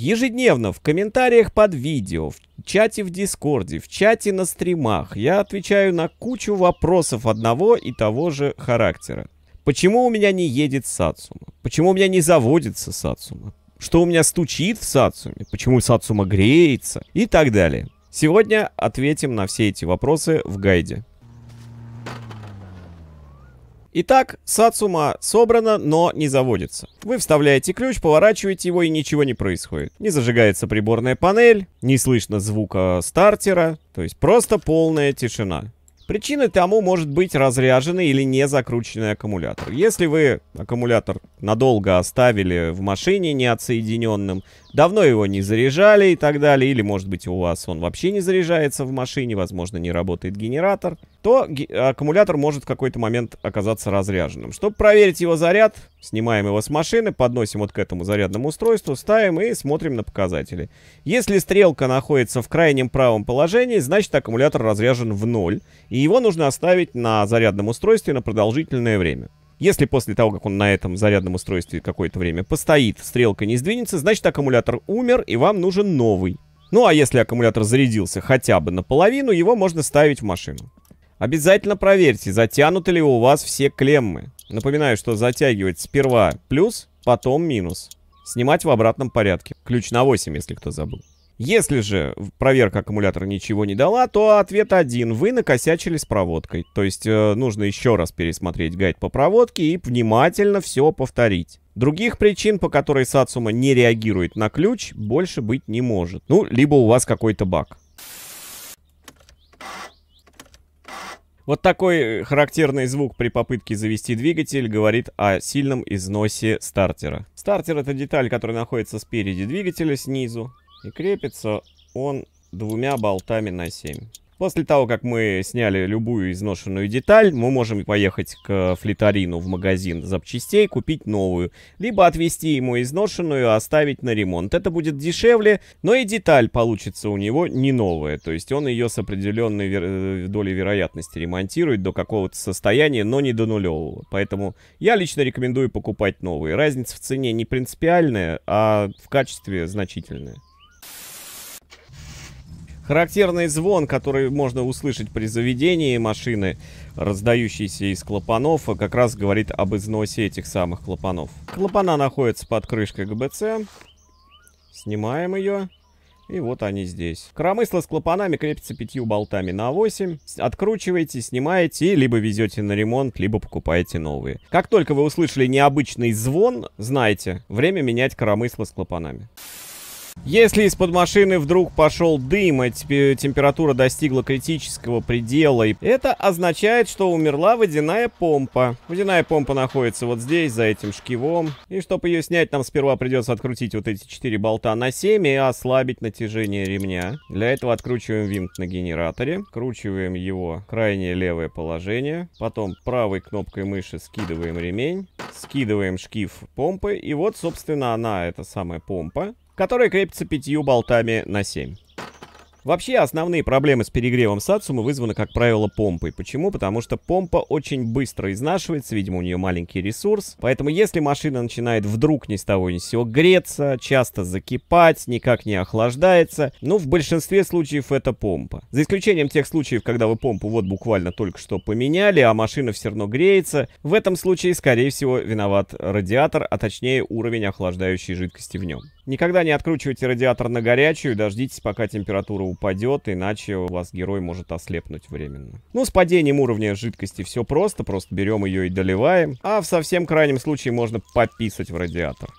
Ежедневно в комментариях под видео, в чате в Дискорде, в чате на стримах я отвечаю на кучу вопросов одного и того же характера. Почему у меня не едет Сацума? Почему у меня не заводится Сацума? Что у меня стучит в Сацуме? Почему Сацума греется? И так далее. Сегодня ответим на все эти вопросы в гайде. Итак, Сацума собрана, но не заводится. Вы вставляете ключ, поворачиваете его и ничего не происходит. Не зажигается приборная панель, не слышно звука стартера, то есть просто полная тишина. Причиной тому может быть разряженный или не закрученный аккумулятор. Если вы аккумулятор надолго оставили в машине неотсоединенным, давно его не заряжали и так далее, или, может быть, у вас он вообще не заряжается в машине, возможно, не работает генератор, то аккумулятор может в какой-то момент оказаться разряженным. Чтобы проверить его заряд, снимаем его с машины, подносим вот к этому зарядному устройству, ставим и смотрим на показатели. Если стрелка находится в крайнем правом положении, значит аккумулятор разряжен в ноль, и его нужно оставить на зарядном устройстве на продолжительное время. Если после того, как он на этом зарядном устройстве какое-то время постоит, стрелка не сдвинется, значит аккумулятор умер и вам нужен новый. Ну а если аккумулятор зарядился хотя бы наполовину, его можно ставить в машину. Обязательно проверьте, затянуты ли у вас все клеммы. Напоминаю, что затягивать сперва плюс, потом минус. Снимать в обратном порядке. Ключ на 8, если кто забыл. Если же проверка аккумулятора ничего не дала, то ответ один. Вы накосячили с проводкой. То есть э, нужно еще раз пересмотреть гайд по проводке и внимательно все повторить. Других причин, по которой Сацума не реагирует на ключ, больше быть не может. Ну, либо у вас какой-то баг. Вот такой э, характерный звук при попытке завести двигатель говорит о сильном износе стартера. Стартер это деталь, которая находится спереди двигателя снизу. И крепится он двумя болтами на 7. После того, как мы сняли любую изношенную деталь, мы можем поехать к флитарину в магазин запчастей, купить новую. Либо отвезти ему изношенную оставить на ремонт. Это будет дешевле, но и деталь получится у него не новая. То есть он ее с определенной вер... Э, долей вероятности ремонтирует до какого-то состояния, но не до нулевого. Поэтому я лично рекомендую покупать новые. Разница в цене не принципиальная, а в качестве значительная. Характерный звон, который можно услышать при заведении машины, раздающийся из клапанов, а как раз говорит об износе этих самых клапанов. Клапана находятся под крышкой ГБЦ. Снимаем ее. И вот они здесь. Кромысло с клапанами крепится пятью болтами на 8. Откручиваете, снимаете, либо везете на ремонт, либо покупаете новые. Как только вы услышали необычный звон, знайте, время менять кромысло с клапанами. Если из-под машины вдруг пошел дым, а температура достигла критического предела, это означает, что умерла водяная помпа. Водяная помпа находится вот здесь, за этим шкивом. И чтобы ее снять, нам сперва придется открутить вот эти четыре болта на 7 и ослабить натяжение ремня. Для этого откручиваем винт на генераторе, кручиваем его в крайнее левое положение, потом правой кнопкой мыши скидываем ремень, скидываем шкив помпы, и вот, собственно, она, эта самая помпа который крепится пятью болтами на 7. Вообще, основные проблемы с перегревом Сацумы вызваны, как правило, помпой. Почему? Потому что помпа очень быстро изнашивается, видимо, у нее маленький ресурс. Поэтому, если машина начинает вдруг ни с того ни с сего греться, часто закипать, никак не охлаждается, ну, в большинстве случаев это помпа. За исключением тех случаев, когда вы помпу вот буквально только что поменяли, а машина все равно греется, в этом случае, скорее всего, виноват радиатор, а точнее уровень охлаждающей жидкости в нем. Никогда не откручивайте радиатор на горячую, дождитесь, пока температура упадет, иначе у вас герой может ослепнуть временно. Ну, с падением уровня жидкости все просто, просто берем ее и доливаем, а в совсем крайнем случае можно пописать в радиатор.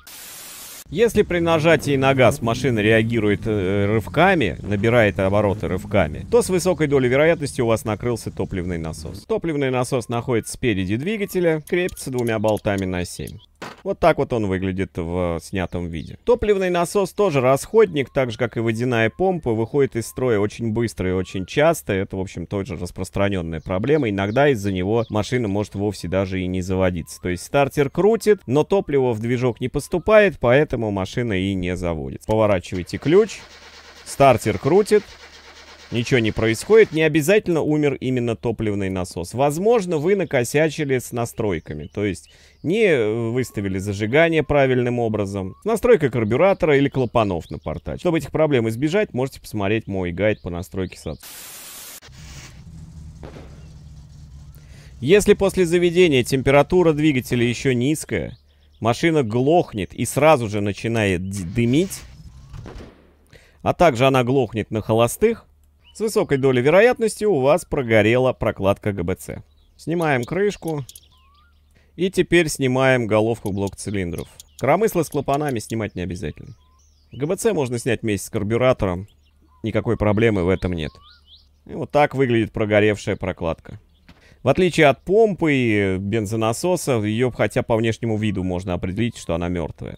Если при нажатии на газ машина реагирует э, рывками, набирает обороты рывками, то с высокой долей вероятности у вас накрылся топливный насос. Топливный насос находится спереди двигателя, крепится двумя болтами на 7. Вот так вот он выглядит в снятом виде. Топливный насос тоже расходник, так же как и водяная помпа, выходит из строя очень быстро и очень часто. Это, в общем, тоже распространенная проблема. Иногда из-за него машина может вовсе даже и не заводиться. То есть стартер крутит, но топливо в движок не поступает, поэтому машина и не заводится. Поворачивайте ключ, стартер крутит, ничего не происходит, не обязательно умер именно топливный насос. Возможно, вы накосячили с настройками, то есть не выставили зажигание правильным образом, настройка карбюратора или клапанов на порта. Чтобы этих проблем избежать, можете посмотреть мой гайд по настройке САД. Если после заведения температура двигателя еще низкая, машина глохнет и сразу же начинает дымить, а также она глохнет на холостых, с высокой долей вероятности у вас прогорела прокладка ГБЦ. Снимаем крышку. И теперь снимаем головку блок цилиндров. Кромыслы с клапанами снимать не обязательно. ГБЦ можно снять вместе с карбюратором. Никакой проблемы в этом нет. И вот так выглядит прогоревшая прокладка. В отличие от помпы и бензонасоса, ее хотя по внешнему виду можно определить, что она мертвая.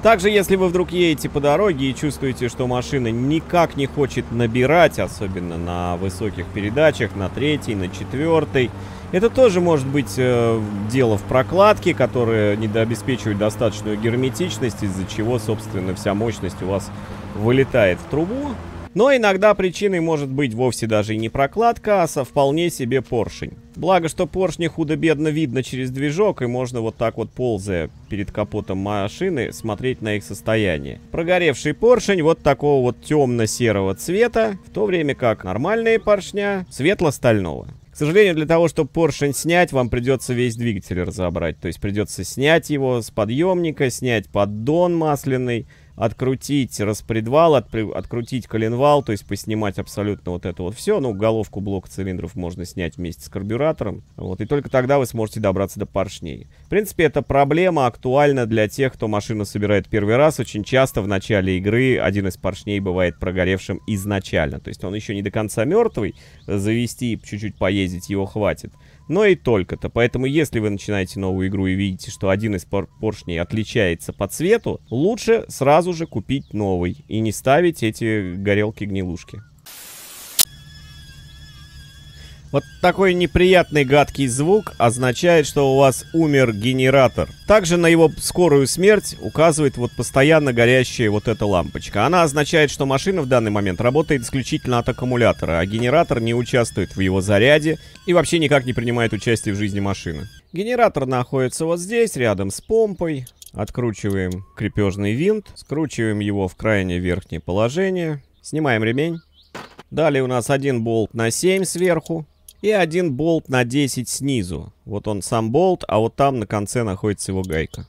Также, если вы вдруг едете по дороге и чувствуете, что машина никак не хочет набирать, особенно на высоких передачах, на третьей, на четвертой, это тоже может быть э, дело в прокладке, которая не обеспечивает достаточную герметичность, из-за чего, собственно, вся мощность у вас вылетает в трубу. Но иногда причиной может быть вовсе даже и не прокладка, а вполне себе поршень. Благо, что поршни худо-бедно видно через движок, и можно вот так вот, ползая перед капотом машины, смотреть на их состояние. Прогоревший поршень вот такого вот темно-серого цвета, в то время как нормальные поршня светло-стального. К сожалению, для того, чтобы поршень снять, вам придется весь двигатель разобрать. То есть придется снять его с подъемника, снять поддон масляный, открутить распредвал, от, открутить коленвал, то есть поснимать абсолютно вот это вот все. Ну, головку блока цилиндров можно снять вместе с карбюратором. Вот, и только тогда вы сможете добраться до поршней. В принципе, эта проблема актуальна для тех, кто машину собирает первый раз. Очень часто в начале игры один из поршней бывает прогоревшим изначально. То есть он еще не до конца мертвый. Завести чуть-чуть поездить его хватит но и только-то. Поэтому, если вы начинаете новую игру и видите, что один из пор поршней отличается по цвету, лучше сразу же купить новый и не ставить эти горелки-гнилушки. Вот такой неприятный гадкий звук означает, что у вас умер генератор. Также на его скорую смерть указывает вот постоянно горящая вот эта лампочка. Она означает, что машина в данный момент работает исключительно от аккумулятора, а генератор не участвует в его заряде и вообще никак не принимает участие в жизни машины. Генератор находится вот здесь, рядом с помпой. Откручиваем крепежный винт, скручиваем его в крайнее верхнее положение, снимаем ремень. Далее у нас один болт на 7 сверху, и один болт на 10 снизу. Вот он сам болт, а вот там на конце находится его гайка.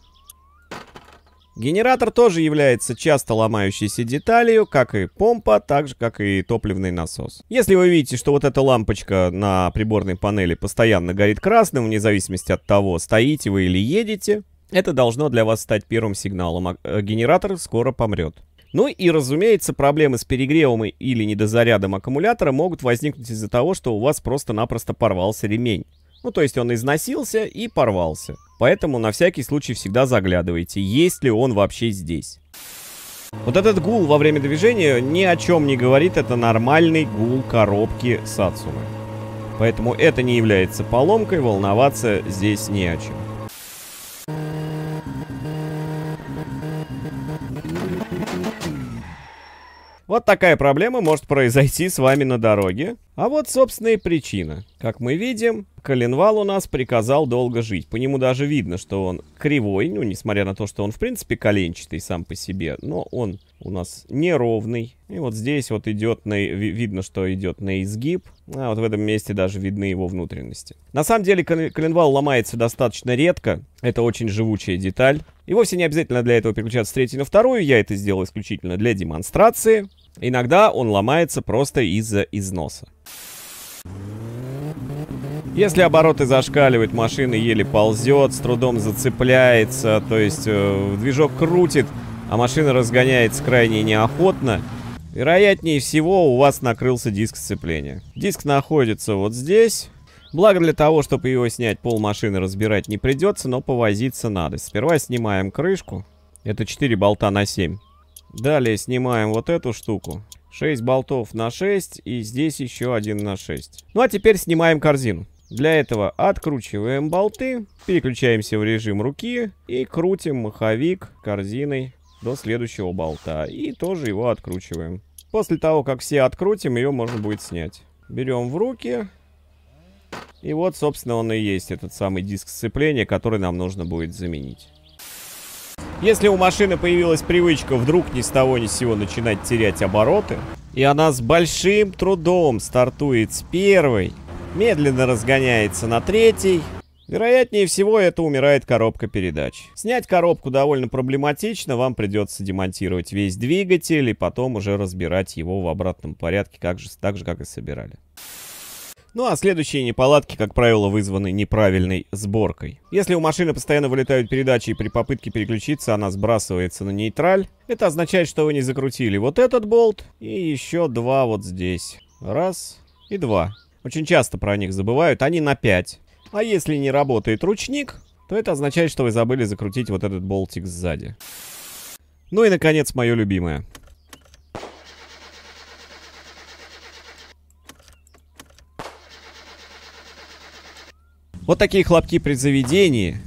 Генератор тоже является часто ломающейся деталью, как и помпа, так же как и топливный насос. Если вы видите, что вот эта лампочка на приборной панели постоянно горит красным, вне зависимости от того, стоите вы или едете, это должно для вас стать первым сигналом, а э, генератор скоро помрет. Ну и, разумеется, проблемы с перегревом или недозарядом аккумулятора могут возникнуть из-за того, что у вас просто-напросто порвался ремень. Ну, то есть он износился и порвался. Поэтому на всякий случай всегда заглядывайте, есть ли он вообще здесь. Вот этот гул во время движения ни о чем не говорит, это нормальный гул коробки Сацумы. Поэтому это не является поломкой, волноваться здесь не о чем. Вот такая проблема может произойти с вами на дороге. А вот, собственно, и причина. Как мы видим, коленвал у нас приказал долго жить. По нему даже видно, что он кривой, ну, несмотря на то, что он, в принципе, коленчатый сам по себе, но он у нас неровный. И вот здесь вот идет, на, видно, что идет на изгиб, а вот в этом месте даже видны его внутренности. На самом деле коленвал ломается достаточно редко, это очень живучая деталь. И вовсе не обязательно для этого переключаться с третьей на вторую, я это сделал исключительно для демонстрации. Иногда он ломается просто из-за износа. Если обороты зашкаливают, машина еле ползет, с трудом зацепляется, то есть э, движок крутит, а машина разгоняется крайне неохотно, вероятнее всего у вас накрылся диск сцепления. Диск находится вот здесь. Благо для того, чтобы его снять, пол машины разбирать не придется, но повозиться надо. Сперва снимаем крышку. Это 4 болта на 7. Далее снимаем вот эту штуку. 6 болтов на 6 и здесь еще один на 6. Ну а теперь снимаем корзину. Для этого откручиваем болты, переключаемся в режим руки и крутим маховик корзиной до следующего болта. И тоже его откручиваем. После того, как все открутим, ее можно будет снять. Берем в руки. И вот, собственно, он и есть этот самый диск сцепления, который нам нужно будет заменить. Если у машины появилась привычка вдруг ни с того ни с сего начинать терять обороты, и она с большим трудом стартует с первой, медленно разгоняется на третий, Вероятнее всего, это умирает коробка передач. Снять коробку довольно проблематично, вам придется демонтировать весь двигатель и потом уже разбирать его в обратном порядке, как же, так же, как и собирали. Ну а следующие неполадки, как правило, вызваны неправильной сборкой. Если у машины постоянно вылетают передачи и при попытке переключиться она сбрасывается на нейтраль, это означает, что вы не закрутили вот этот болт и еще два вот здесь. Раз и два. Очень часто про них забывают, они на 5. А если не работает ручник, то это означает, что вы забыли закрутить вот этот болтик сзади. Ну и, наконец, мое любимое. Вот такие хлопки при заведении,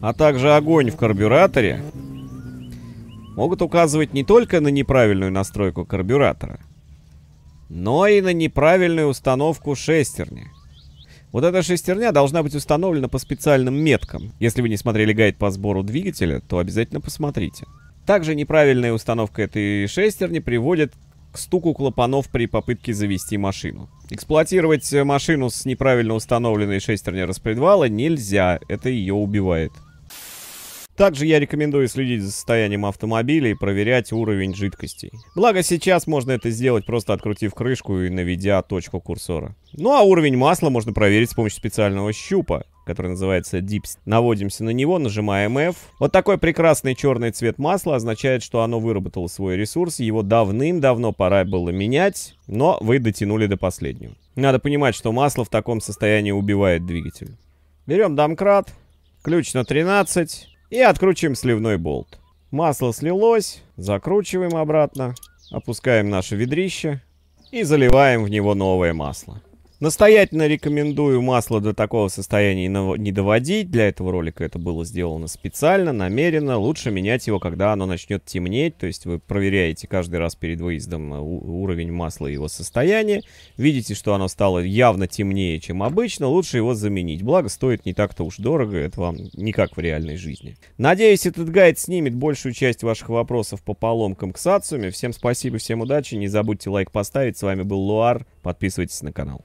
а также огонь в карбюраторе могут указывать не только на неправильную настройку карбюратора, но и на неправильную установку шестерни. Вот эта шестерня должна быть установлена по специальным меткам. Если вы не смотрели гайд по сбору двигателя, то обязательно посмотрите. Также неправильная установка этой шестерни приводит к стуку клапанов при попытке завести машину. Эксплуатировать машину с неправильно установленной шестерней распредвала нельзя, это ее убивает. Также я рекомендую следить за состоянием автомобиля и проверять уровень жидкостей. Благо сейчас можно это сделать, просто открутив крышку и наведя точку курсора. Ну а уровень масла можно проверить с помощью специального щупа который называется Dips. Наводимся на него, нажимаем F. Вот такой прекрасный черный цвет масла означает, что оно выработало свой ресурс, его давным-давно пора было менять, но вы дотянули до последнего. Надо понимать, что масло в таком состоянии убивает двигатель. Берем домкрат, ключ на 13 и откручиваем сливной болт. Масло слилось, закручиваем обратно, опускаем наше ведрище и заливаем в него новое масло. Настоятельно рекомендую масло до такого состояния не доводить. Для этого ролика это было сделано специально, намеренно. Лучше менять его, когда оно начнет темнеть. То есть вы проверяете каждый раз перед выездом э, уровень масла и его состояние. Видите, что оно стало явно темнее, чем обычно. Лучше его заменить. Благо, стоит не так-то уж дорого. Это вам не как в реальной жизни. Надеюсь, этот гайд снимет большую часть ваших вопросов по поломкам к Сацуме. Всем спасибо, всем удачи. Не забудьте лайк поставить. С вами был Луар. Подписывайтесь на канал.